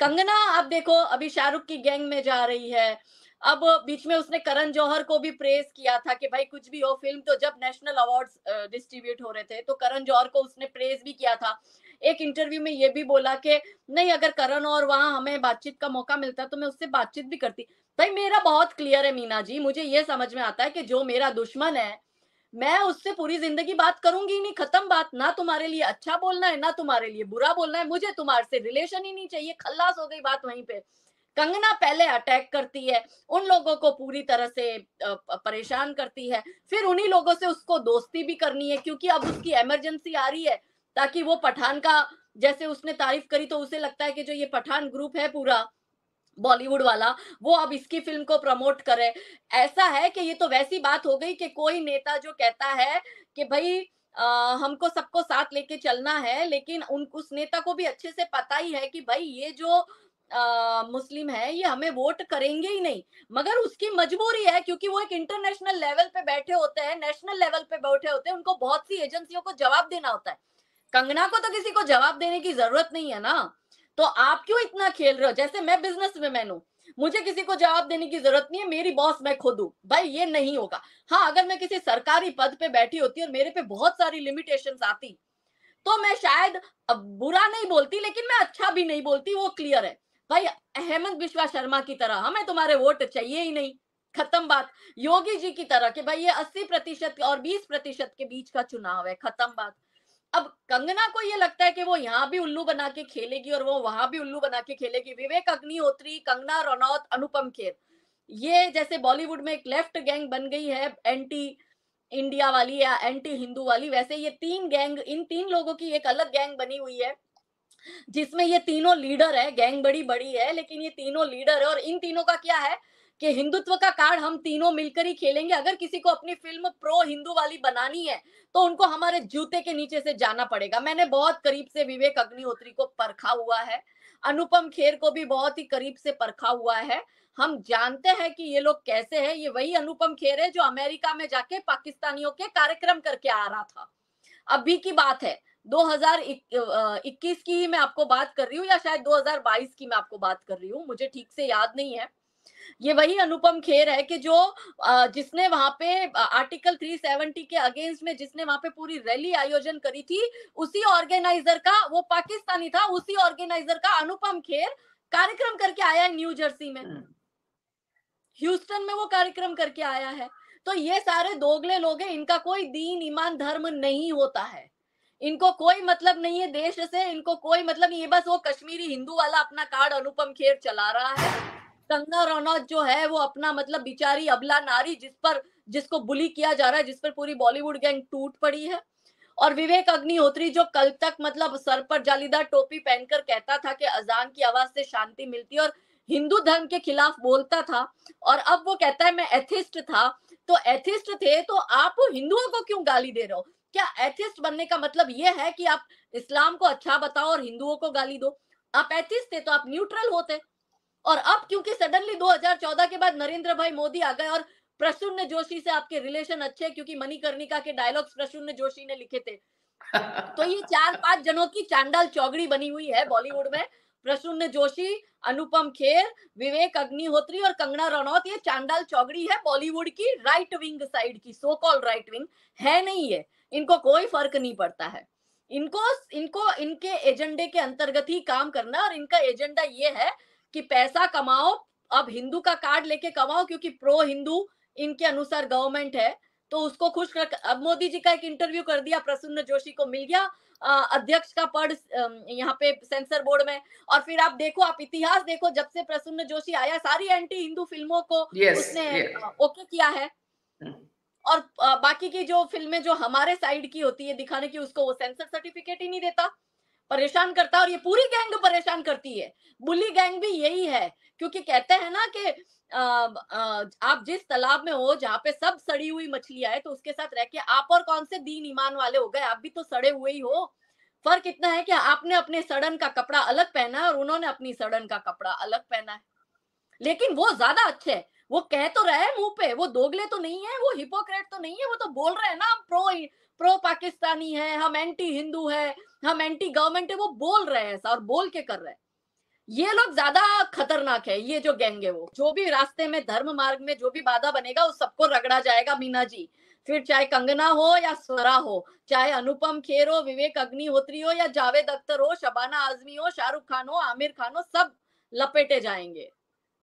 कंगना अब देखो अभी शाहरुख की गैंग में जा रही है अब बीच में उसने करण जौहर को भी प्रेस किया था कि भाई कुछ भी हो फिल्म तो जब नेशनल अवार्ड्स डिस्ट्रीब्यूट हो रहे थे तो करण जौहर को उसने प्रेस भी किया था एक इंटरव्यू में ये भी बोला कि नहीं अगर करण और वहां हमें बातचीत का मौका मिलता तो मैं उससे बातचीत भी करती भाई मेरा बहुत क्लियर है मीना जी मुझे ये समझ में आता है कि जो मेरा दुश्मन है मैं उससे पूरी जिंदगी बात करूंगी नहीं खत्म बात ना तुम्हारे लिए अच्छा बोलना है ना तुम्हारे लिए बुरा बोलना है मुझे तुम्हारे से रिलेशन ही नहीं चाहिए खल्लास हो गई बात वहीं पे कंगना पहले अटैक करती है उन लोगों को पूरी तरह से परेशान करती है फिर उन्हीं लोगों से उसको दोस्ती भी करनी है क्योंकि अब उसकी इमरजेंसी आ रही है ताकि वो पठान का जैसे उसने तारीफ करी तो उसे लगता है कि जो ये पठान ग्रुप है पूरा बॉलीवुड वाला वो अब इसकी फिल्म को प्रमोट करे ऐसा है कि ये तो वैसी बात हो गई कि कोई नेता जो कहता है कि भाई आ, हमको सबको साथ लेके चलना है लेकिन उन उस नेता को भी अच्छे से पता ही है कि भाई ये जो आ, मुस्लिम है ये हमें वोट करेंगे ही नहीं मगर उसकी मजबूरी है क्योंकि वो एक इंटरनेशनल लेवल पे बैठे होते हैं नेशनल लेवल पे बैठे होते हैं उनको बहुत सी एजेंसियों को जवाब देना होता है कंगना को तो किसी को जवाब देने की जरूरत नहीं है ना तो आप क्यों इतना खेल रहे हो जैसे मैं बिजनेस वुमेन हूं मुझे किसी को जवाब देने की जरूरत नहीं है मेरी बॉस मैं खुद हूं भाई ये नहीं होगा हाँ अगर मैं किसी सरकारी पद पे बैठी होती और मेरे पे बहुत सारी लिमिटेशंस आती तो मैं शायद बुरा नहीं बोलती लेकिन मैं अच्छा भी नहीं बोलती वो क्लियर है भाई हेमंत बिश्वा शर्मा की तरह हमें तुम्हारे वोट चाहिए ही नहीं खत्म बात योगी जी की तरह कि भाई ये अस्सी प्रतिशत और बीस प्रतिशत के बीच का चुनाव है खत्म बात अब कंगना को ये लगता है कि वो यहाँ भी उल्लू बना के खेलेगी और वो वहां भी उल्लू बना के खेलेगी विवेक अग्निहोत्री कंगना रनौत अनुपम खेर ये जैसे बॉलीवुड में एक लेफ्ट गैंग बन गई है एंटी इंडिया वाली या एंटी हिंदू वाली वैसे ये तीन गैंग इन तीन लोगों की एक अलग गैंग बनी हुई है जिसमें ये तीनों लीडर है गैंग बड़ी बड़ी है लेकिन ये तीनों लीडर है और इन तीनों का क्या है कि हिंदुत्व का कार्ड हम तीनों मिलकर ही खेलेंगे अगर किसी को अपनी फिल्म प्रो हिंदू वाली बनानी है तो उनको हमारे जूते के नीचे से जाना पड़ेगा मैंने बहुत करीब से विवेक अग्निहोत्री को परखा हुआ है अनुपम खेर को भी बहुत ही करीब से परखा हुआ है हम जानते हैं कि ये लोग कैसे हैं ये वही अनुपम खेर है जो अमेरिका में जाके पाकिस्तानियों के कार्यक्रम करके आ रहा था अभी की बात है 2021 की ही मैं आपको बात कर रही हूँ या शायद 2022 की मैं आपको बात कर रही हूँ मुझे ठीक से याद नहीं है ये वही अनुपम खेर है कि जो जिसने वहां पे आर्टिकल 370 के अगेंस्ट में जिसने वहां पे पूरी रैली आयोजन करी थी उसी ऑर्गेनाइजर का वो पाकिस्तानी था उसी ऑर्गेनाइजर का अनुपम खेर कार्यक्रम करके आया है न्यू जर्सी में हम्म। ह्यूस्टन में वो कार्यक्रम करके आया है तो ये सारे दोगले लोग हैं इनका कोई दीन ईमान धर्म नहीं होता है इनको कोई मतलब नहीं है देश से इनको कोई मतलब नहीं है बस वो कश्मीरी हिंदू वाला अपना कार्ड अनुपम खेर चला रहा है कंगना रनौत जो है वो अपना मतलब बिचारी अबला नारी जिस पर जिसको बुली किया जा रहा है जिस पर पूरी बॉलीवुड गैंग टूट पड़ी है और विवेक अग्निहोत्री जो कल तक मतलब सर पर जालीदार टोपी पहनकर कहता था कि अजान की आवाज से शांति मिलती और हिंदू धर्म के खिलाफ बोलता था और अब वो कहता है मैं एथिस्ट था तो एथिस्ट थे तो आप हिंदुओं को क्यों गाली दे रहे हो क्या एथिस्ट बनने का मतलब ये है कि आप इस्लाम को अच्छा बताओ और हिंदुओं को गाली दो आप एथिस्ट थे तो आप न्यूट्रल होते और अब क्योंकि सडनली 2014 के बाद नरेंद्र भाई मोदी आ गए और प्रसून जोशी से आपके रिलेशन अच्छे क्योंकि मणिकर्णिका के डायलॉग्स प्रसून जोशी ने लिखे थे तो ये चार पांच जनों की चांडाल चौगड़ी बनी हुई है बॉलीवुड में प्रसून जोशी अनुपम खेर विवेक अग्निहोत्री और कंगना रनौत ये चांडाल चौगड़ी है बॉलीवुड की राइट विंग साइड की सो कॉल राइट विंग है नहीं है इनको कोई फर्क नहीं पड़ता है इनको इनको इनके एजेंडे के अंतर्गत ही काम करना और इनका एजेंडा ये है कि पैसा कमाओ अब हिंदू का कार्ड लेके कमाओ क्योंकि प्रो हिंदू इनके अनुसार गवर्नमेंट है तो उसको खुश रख अब मोदी जी का एक इंटरव्यू कर दिया प्रसून जोशी को मिल गया अध्यक्ष का पद यहाँ पे सेंसर बोर्ड में और फिर आप देखो आप इतिहास देखो जब से प्रसून जोशी आया सारी एंटी हिंदू फिल्मों को yes, उसने yes. ओके किया है हम्म। और बाकी की जो फिल्में जो हमारे साइड की होती है दिखाने की उसको वो सेंसर सर्टिफिकेट ही नहीं देता परेशान करता है और ये पूरी गैंग परेशान करती है बुली गैंग भी यही है क्योंकि कहते हैं ना कि आप जिस तालाब में हो जहाँ पे सब सड़ी हुई मछलियां है तो उसके साथ रह के आप और कौन से दीन ईमान वाले हो गए आप भी तो सड़े हुए ही हो फर्क इतना है कि आपने अपने सड़न का कपड़ा अलग पहना है और उन्होंने अपनी सड़न का कपड़ा अलग पहना है लेकिन वो ज्यादा अच्छे है वो कह तो रहे हैं मुंह पे वो दोगले तो नहीं है वो हिपोक्रेट तो नहीं है वो तो बोल रहे हैं ना प्रो प्रो पाकिस्तानी है हम एंटी हिंदू है हम एंटी गवर्नमेंट है वो बोल रहे हैं ऐसा और बोल के कर रहे हैं ये लोग ज्यादा खतरनाक है ये जो गैंग है वो जो भी रास्ते में धर्म मार्ग में जो भी बाधा बनेगा उस सबको रगड़ा जाएगा मीना जी फिर चाहे कंगना हो या स्वरा हो चाहे अनुपम खेर हो विवेक अग्निहोत्री हो या जावेद अख्तर हो शबाना आजमी हो शाहरुख खान हो आमिर खान हो सब लपेटे जाएंगे